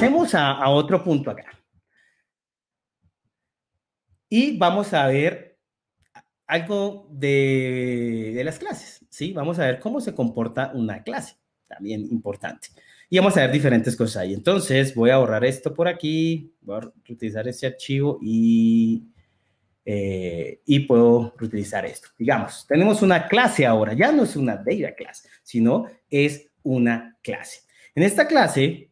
pasemos a, otro punto acá. Y vamos a ver algo de, las clases, ¿sí? Vamos a ver cómo se comporta una clase, también importante. Y vamos a ver diferentes cosas ahí. Entonces, voy a borrar esto por aquí, voy a utilizar este archivo y, eh, y puedo reutilizar esto. Digamos, tenemos una clase ahora, ya no es una data class, sino es una clase. En esta clase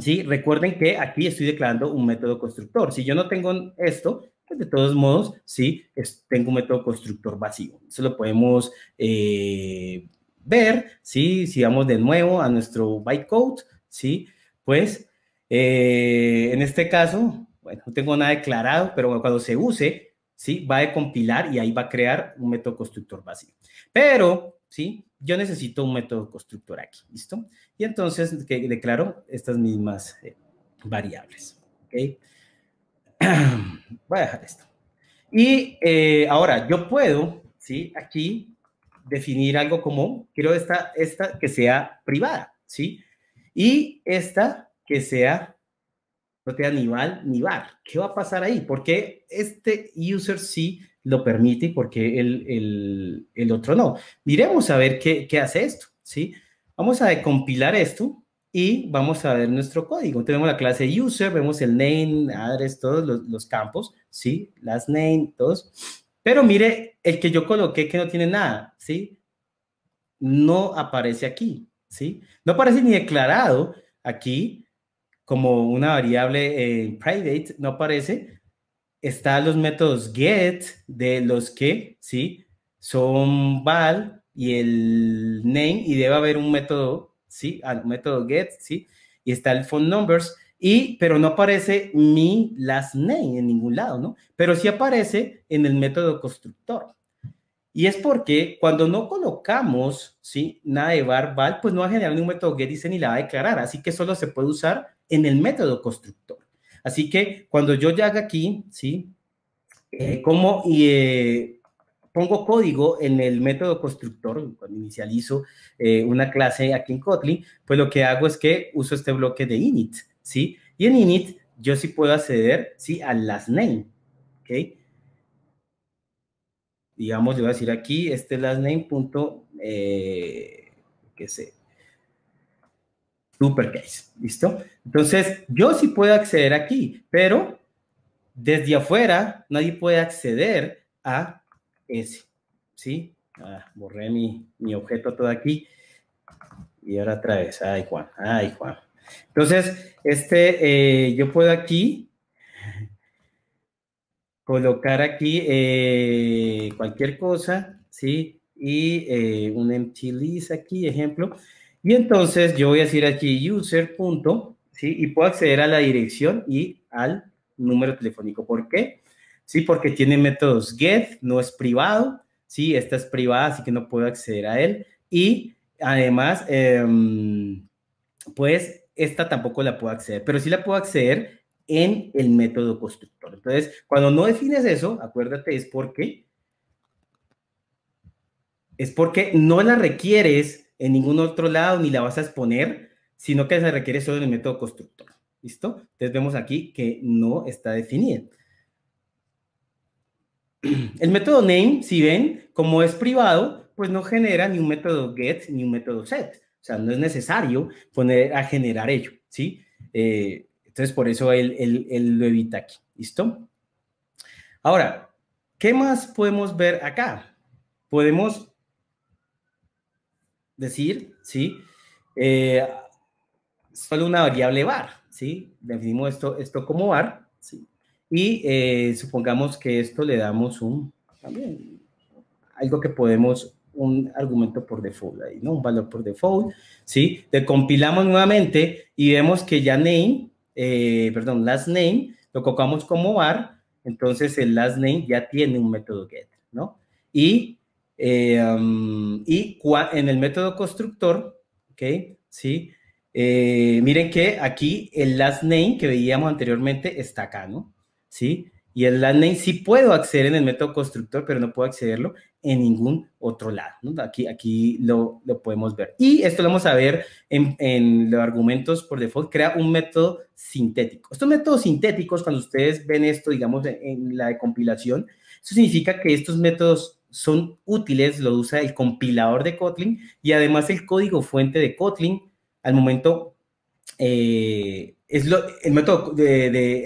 ¿sí? Recuerden que aquí estoy declarando un método constructor. Si yo no tengo esto, pues de todos modos, sí, tengo un método constructor vacío. Eso lo podemos eh, ver, ¿sí? Si vamos de nuevo a nuestro bytecode, ¿sí? Pues eh, en este caso, bueno, no tengo nada declarado, pero cuando se use, ¿sí? Va a compilar y ahí va a crear un método constructor vacío. Pero, ¿sí? Yo necesito un método constructor aquí, ¿listo? y entonces que declaro estas mismas eh, variables. ¿okay? Voy a dejar esto. Y eh, ahora yo puedo, ¿sí? Aquí definir algo como, quiero esta, esta que sea privada, ¿sí? Y esta que sea, no tenga ni val ni bar. ¿Qué va a pasar ahí? Porque este user sí lo permite y porque el, el, el, otro no. Miremos a ver qué, qué hace esto, ¿sí? sí Vamos a compilar esto y vamos a ver nuestro código. Tenemos la clase user, vemos el name, address, todos los, campos, ¿sí? Las name, todos. Pero mire, el que yo coloqué que no tiene nada, ¿sí? No aparece aquí, ¿sí? No aparece ni declarado aquí como una variable en private, no aparece. Están los métodos get de los que, ¿sí? Son val, y el name y debe haber un método, ¿sí? Al método get, ¿sí? Y está el phone numbers y pero no aparece mi last name en ningún lado, ¿no? Pero sí aparece en el método constructor. Y es porque cuando no colocamos, ¿sí? Nada de var val, pues no va a generar ningún método get se ni la va a declarar, así que solo se puede usar en el método constructor. Así que cuando yo ya aquí, ¿sí? Eh, como y eh, pongo código en el método constructor, cuando inicializo eh, una clase aquí en Kotlin, pues lo que hago es que uso este bloque de init, ¿sí? Y en init yo sí puedo acceder, ¿sí? A las name, ¿ok? Digamos, le voy a decir aquí, este last name punto, eh, qué sé, Supercase, ¿listo? Entonces, yo sí puedo acceder aquí, pero desde afuera nadie puede acceder a S, ¿sí? Ah, borré mi, objeto todo aquí. Y ahora otra vez. Ay, Juan. Ay, Juan. Entonces, este, eh, yo puedo aquí colocar aquí eh, cualquier cosa, ¿sí? Y eh, un empty list aquí, ejemplo. Y entonces yo voy a decir aquí user punto, ¿sí? Y puedo acceder a la dirección y al número telefónico. ¿Por qué? ¿sí? Porque tiene métodos get, no es privado, ¿sí? Esta es privada, así que no puedo acceder a él. Y además, em, pues esta tampoco la puedo acceder, pero sí la puedo acceder en el método constructor. Entonces, cuando no defines eso, acuérdate, es porque es porque no la requieres en ningún otro lado ni la vas a exponer, sino que se requiere solo en el método constructor. ¿Listo? Entonces vemos aquí que no está definido. El método name, si ven, como es privado, pues no genera ni un método get ni un método set. O sea, no es necesario poner a generar ello, ¿sí? Eh, entonces, por eso él, lo evita aquí, ¿listo? Ahora, ¿qué más podemos ver acá? Podemos decir, ¿sí? Eh, solo una variable var, ¿sí? Definimos esto, esto como var, ¿sí? Y eh, supongamos que esto le damos un, algo que podemos, un argumento por default, ahí, ¿no? Un valor por default, ¿sí? Le compilamos nuevamente y vemos que ya name, eh, perdón, last name, lo colocamos como var, entonces el last name ya tiene un método get, ¿no? Y, eh, y en el método constructor, ¿ok? ¿Sí? miren que aquí el last name que veíamos anteriormente está acá, ¿no? ¿sí? Y el name sí puedo acceder en el método constructor, pero no puedo accederlo en ningún otro lado. Aquí, aquí lo, podemos ver. Y esto lo vamos a ver en, los argumentos por default. Crea un método sintético. Estos métodos sintéticos, cuando ustedes ven esto, digamos, en, la compilación, eso significa que estos métodos son útiles, lo usa el compilador de Kotlin y además el código fuente de Kotlin al momento eh, es lo, el método de,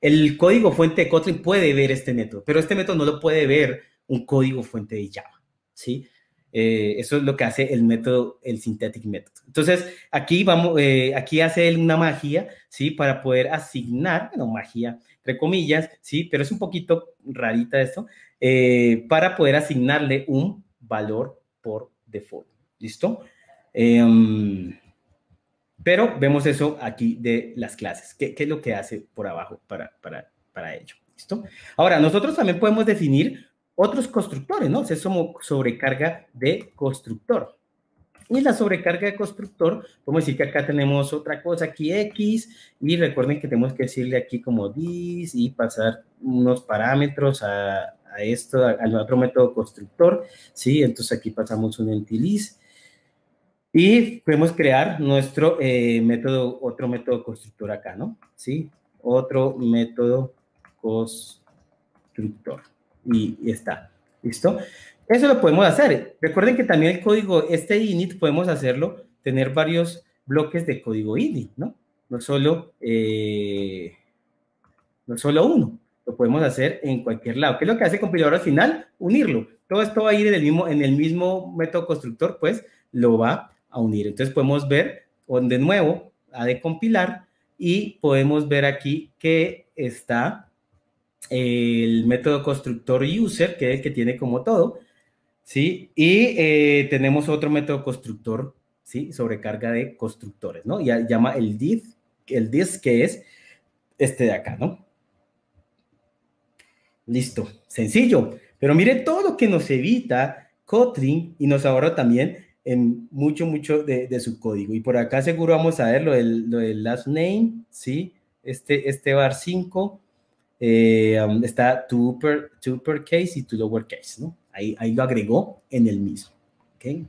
el, código fuente de Kotlin puede ver este método, pero este método no lo puede ver un código fuente de Java, ¿sí? Eh, eso es lo que hace el método, el synthetic método Entonces, aquí vamos, eh, aquí hace una magia, ¿sí? Para poder asignar, bueno, magia, entre comillas, ¿sí? Pero es un poquito rarita esto, eh, para poder asignarle un valor por default, ¿listo? Em, pero vemos eso aquí de las clases. ¿Qué, es lo que hace por abajo para, para, para ello? ¿Listo? Ahora, nosotros también podemos definir otros constructores, ¿no? O sea, es como sobrecarga de constructor. Y la sobrecarga de constructor, podemos decir que acá tenemos otra cosa, aquí X, y recuerden que tenemos que decirle aquí como this y pasar unos parámetros a, a esto, al otro método constructor, ¿sí? Entonces aquí pasamos un entilis y podemos crear nuestro eh, método, otro método constructor acá, ¿no? Sí, otro método constructor. Y, está, ¿listo? Eso lo podemos hacer. Recuerden que también el código, este init, podemos hacerlo, tener varios bloques de código init, ¿no? No solo, eh, no solo uno. Lo podemos hacer en cualquier lado. ¿Qué es lo que hace el compilador al final? Unirlo. Todo esto va a ir en el mismo, en el mismo método constructor, pues lo va a unir. Entonces podemos ver, de nuevo, a de compilar y podemos ver aquí que está eh, el método constructor user, que es el que tiene como todo, ¿sí? Y eh, tenemos otro método constructor, ¿sí? Sobrecarga de constructores, ¿no? Y llama el div, el que es este de acá, ¿no? Listo, sencillo. Pero mire todo lo que nos evita Kotlin y nos ahorra también en mucho, mucho de, su código. Y por acá seguro vamos a ver lo del, last name, ¿sí? Este, este bar 5 eh, um, está to upper, case y to lower case, ¿no? Ahí, ahí lo agregó en el mismo, ¿ok?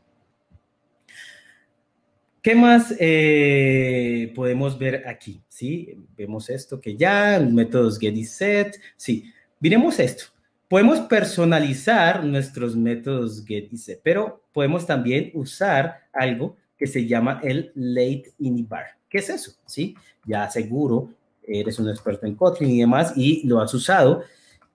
¿Qué más eh, podemos ver aquí? ¿Sí? Vemos esto que ya, métodos get y set, sí. Miremos esto podemos personalizar nuestros métodos get y set, pero podemos también usar algo que se llama el late inibar. ¿Qué es eso? ¿Sí? Ya seguro eres un experto en Kotlin y demás y lo has usado.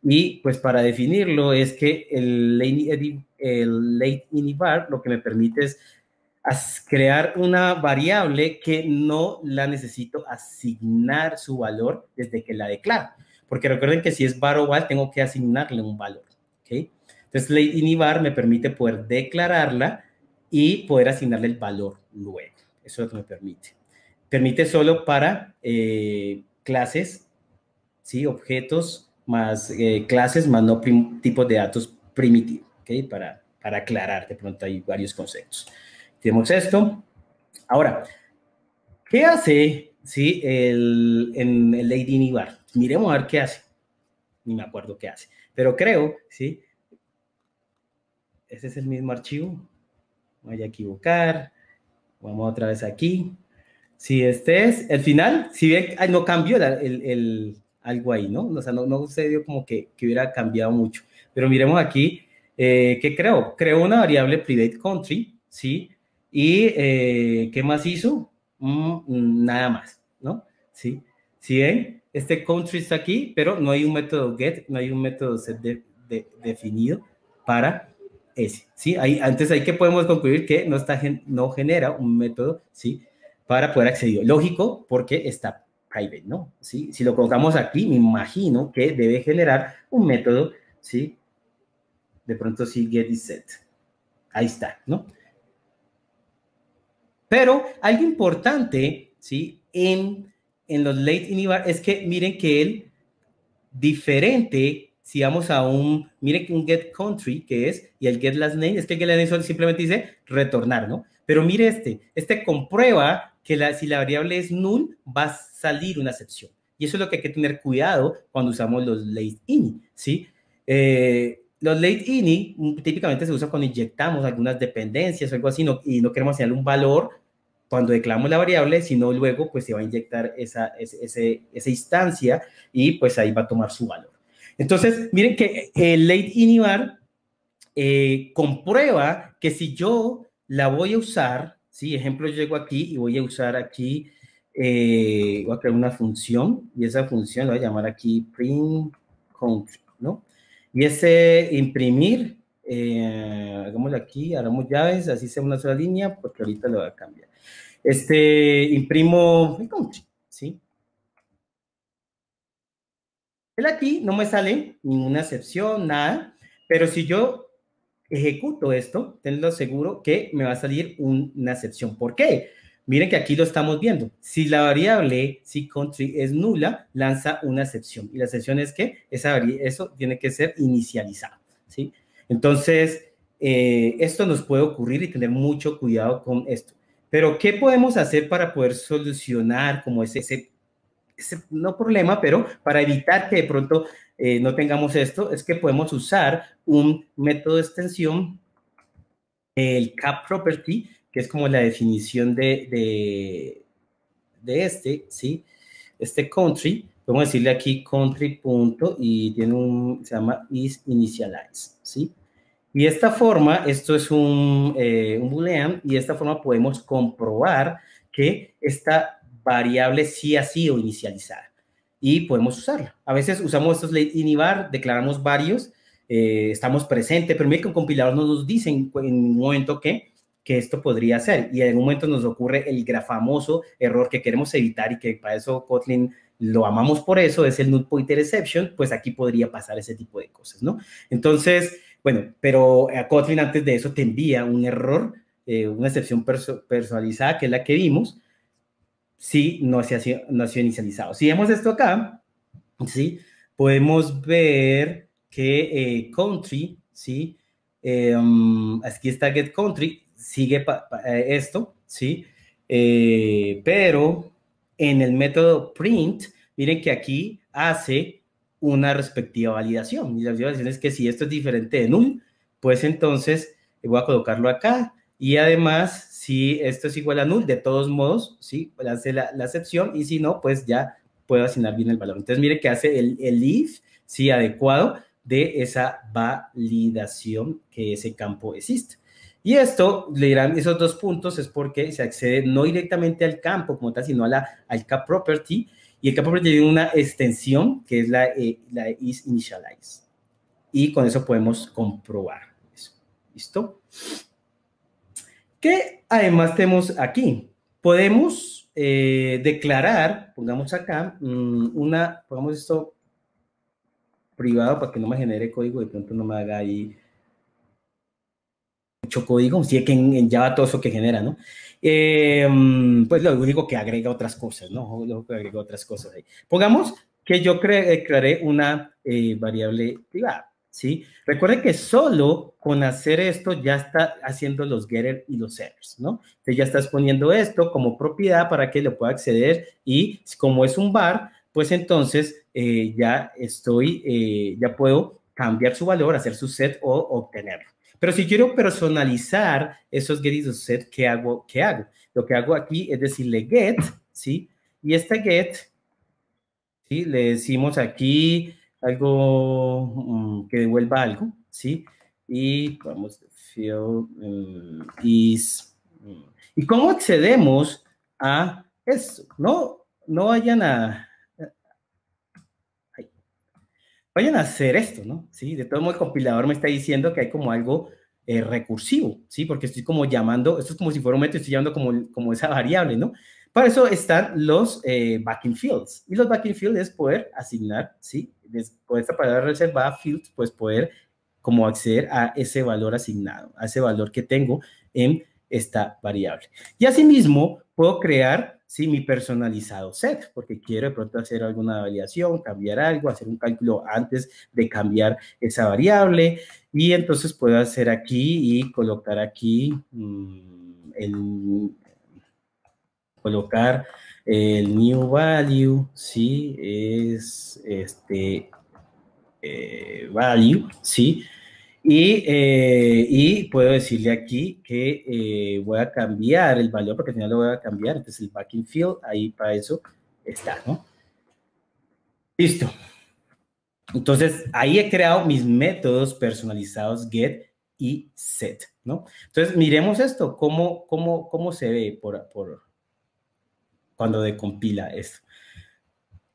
Y pues para definirlo es que el late, el late inibar lo que me permite es crear una variable que no la necesito asignar su valor desde que la declaro porque recuerden que si es var o val, tengo que asignarle un valor. ¿OK? Entonces, ley inivar me permite poder declararla y poder asignarle el valor luego. Eso es lo que me permite. Permite solo para eh, clases, ¿sí? objetos más eh, clases, más no tipos de datos primitivos, ¿OK? para, para aclarar, de pronto hay varios conceptos. Tenemos esto. Ahora, ¿qué hace ¿sí? el, en el Lady Miremos a ver qué hace. Ni me acuerdo qué hace. Pero creo, ¿sí? Ese es el mismo archivo. voy a equivocar. Vamos otra vez aquí. Si este es el final, si bien no cambió el, algo ahí, ¿no? O sea, no, no sucedió como que, hubiera cambiado mucho. Pero miremos aquí, eh, ¿qué creo? Creó una variable private country, ¿sí? ¿Y eh, qué más hizo? Mm, nada más, ¿no? ¿Sí? ¿Sí ven? este country está aquí, pero no hay un método get, no hay un método set de, definido para ese, ¿sí? Ahí, antes ahí que podemos concluir que no, está, no genera un método, ¿sí? Para poder acceder. Lógico, porque está private, ¿no? ¿Sí? Si lo colocamos aquí, me imagino que debe generar un método, ¿sí? De pronto sí, get y set. Ahí está, ¿no? Pero algo importante, ¿sí? En en los late in es que miren que él, diferente, si vamos a un, miren un get country que es, y el get last name, es que el get simplemente dice retornar, ¿no? Pero mire este, este comprueba que la, si la variable es null, va a salir una excepción. Y eso es lo que hay que tener cuidado cuando usamos los late in, ¿sí? Eh, los late ini mm, típicamente se usa cuando inyectamos algunas dependencias o algo así no, y no queremos señalar un valor cuando declaramos la variable, sino luego pues se va a inyectar esa, ese, esa instancia y pues ahí va a tomar su valor. Entonces, miren que el eh, late inibar eh, comprueba que si yo la voy a usar, ¿sí? Ejemplo, llego aquí y voy a usar aquí, eh, voy a crear una función y esa función la voy a llamar aquí print, count, ¿no? Y ese imprimir eh, hagámoslo aquí, hagamos llaves, así sea una sola línea, porque ahorita lo voy a cambiar. Este, imprimo country, ¿sí? El aquí no me sale ninguna excepción, nada, pero si yo ejecuto esto, tenlo seguro que me va a salir una excepción. ¿Por qué? Miren que aquí lo estamos viendo. Si la variable si country es nula, lanza una excepción. Y la excepción es que esa eso tiene que ser inicializado. ¿sí? Entonces, eh, esto nos puede ocurrir y tener mucho cuidado con esto. Pero, ¿qué podemos hacer para poder solucionar como ese, no problema, pero para evitar que de pronto eh, no tengamos esto? Es que podemos usar un método de extensión, el cap property, que es como la definición de, de, este, ¿sí? Este country, podemos decirle aquí country punto y tiene un, se llama is initialize, ¿sí? Y esta forma, esto es un, eh, un boolean, y esta forma podemos comprobar que esta variable sí ha sido inicializada y podemos usarla. A veces usamos estos inivar, declaramos varios, eh, estamos presentes, pero mira que un compilador no nos dice en, un momento que, que esto podría ser y en algún momento nos ocurre el famoso error que queremos evitar y que para eso Kotlin lo amamos por eso, es el null pointer exception, pues aquí podría pasar ese tipo de cosas, ¿no? Entonces, bueno, pero eh, Kotlin antes de eso te envía un error, eh, una excepción personalizada, que es la que vimos, si no se ha sido, inicializado. Si vemos esto acá, ¿sí? podemos ver que eh, country, ¿sí? Em, aquí está get country, sigue esto, ¿sí? pero en el método print, miren que aquí hace una respectiva validación. Y la validación es que si esto es diferente de null, pues entonces eh, voy a colocarlo acá. Y además, si esto es igual a null, de todos modos, sí, hace la, excepción. Y si no, pues ya puedo asignar bien el valor. Entonces, mire que hace el, el if, sí, adecuado de esa validación que ese campo existe. Y esto, le dirán esos dos puntos, es porque se accede no directamente al campo como tal, sino a la, al cap property, y el campo tiene una extensión que es la, eh, la is initialize. Y con eso podemos comprobar eso. ¿Listo? ¿Qué además tenemos aquí? Podemos eh, declarar, pongamos acá, mm, una, pongamos esto privado para que no me genere código, de pronto no me haga ahí mucho código, es que en, Java todo eso que genera, ¿no? Em, pues lo único que agrega otras cosas, ¿no? Lo que agrega otras cosas ahí. Pongamos que yo eh, crearé una eh, variable privada, ¿sí? Recuerden que solo con hacer esto ya está haciendo los getters y los setters, ¿no? Entonces ya estás poniendo esto como propiedad para que lo pueda acceder y como es un bar, pues entonces eh, ya estoy, ya puedo cambiar su valor, hacer su set o obtenerlo. Pero si quiero personalizar esos get set, ¿qué hago? ¿Qué hago? Lo que hago aquí es decirle get, ¿sí? Y este get, ¿sí? Le decimos aquí algo mm, que devuelva algo, ¿sí? Y vamos, fill mm, is. Mm. ¿Y cómo accedemos a eso? No, no vayan nada vayan a hacer esto, ¿no? Sí, de todo modo el compilador me está diciendo que hay como algo eh, recursivo, ¿sí? Porque estoy como llamando, esto es como si fuera un método, estoy llamando como, como esa variable, ¿no? Para eso están los eh, backing fields. Y los backing fields es poder asignar, ¿sí? Con esta palabra reservada, fields, pues poder como acceder a ese valor asignado, a ese valor que tengo en esta variable. Y asimismo, puedo crear mi personalizado set, porque quiero de pronto hacer alguna variación, cambiar algo, hacer un cálculo antes de cambiar esa variable, y entonces puedo hacer aquí y colocar aquí mm, el colocar el new value, sí, es este eh, value, sí, eh, y, puedo decirle aquí que eh, voy a cambiar el valor, porque al final lo voy a cambiar. Entonces el backing field, ahí para eso está, ¿no? Listo. Entonces ahí he creado mis métodos personalizados get y set, ¿no? Entonces miremos esto, cómo, cómo, se ve por, por cuando decompila esto.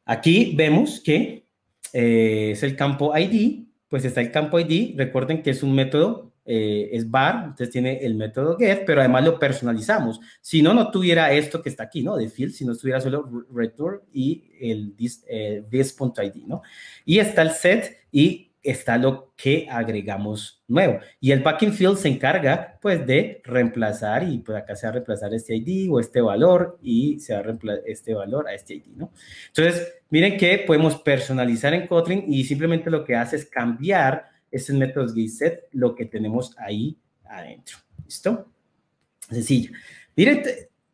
Aquí vemos que eh, es el campo ID, pues está el campo ID. Recuerden que es un método, eh, es bar, entonces tiene el método get, pero además lo personalizamos. Si no, no tuviera esto que está aquí, ¿no? De field, si no estuviera solo return y el eh, this.id, ¿no? Y está el set y está lo que agregamos nuevo. Y el backing field se encarga, pues, de reemplazar, y pues acá se va a reemplazar este ID o este valor, y se va a reemplazar este valor a este ID, ¿no? Entonces, miren que podemos personalizar en Kotlin y simplemente lo que hace es cambiar método métodos set lo que tenemos ahí adentro. ¿Listo? Sencillo. Miren,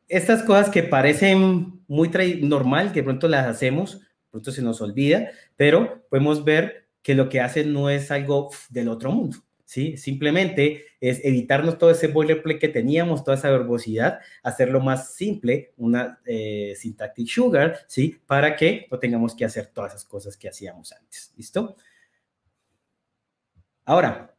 estas cosas que parecen muy normal, que pronto las hacemos, pronto se nos olvida, pero podemos ver que lo que hacen no es algo del otro mundo. ¿Sí? Simplemente es evitarnos todo ese boilerplate que teníamos, toda esa verbosidad, hacerlo más simple, una eh, syntactic sugar, ¿sí? Para que no tengamos que hacer todas esas cosas que hacíamos antes, ¿listo? Ahora,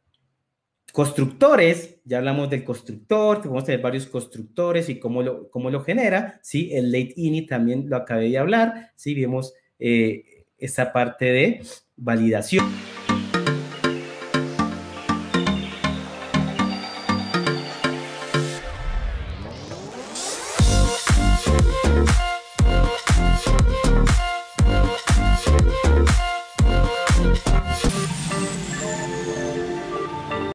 constructores, ya hablamos del constructor, podemos tener varios constructores y cómo lo, cómo lo genera, ¿sí? El late init también lo acabé de hablar, ¿sí? Vimos... Eh, esa parte de validación.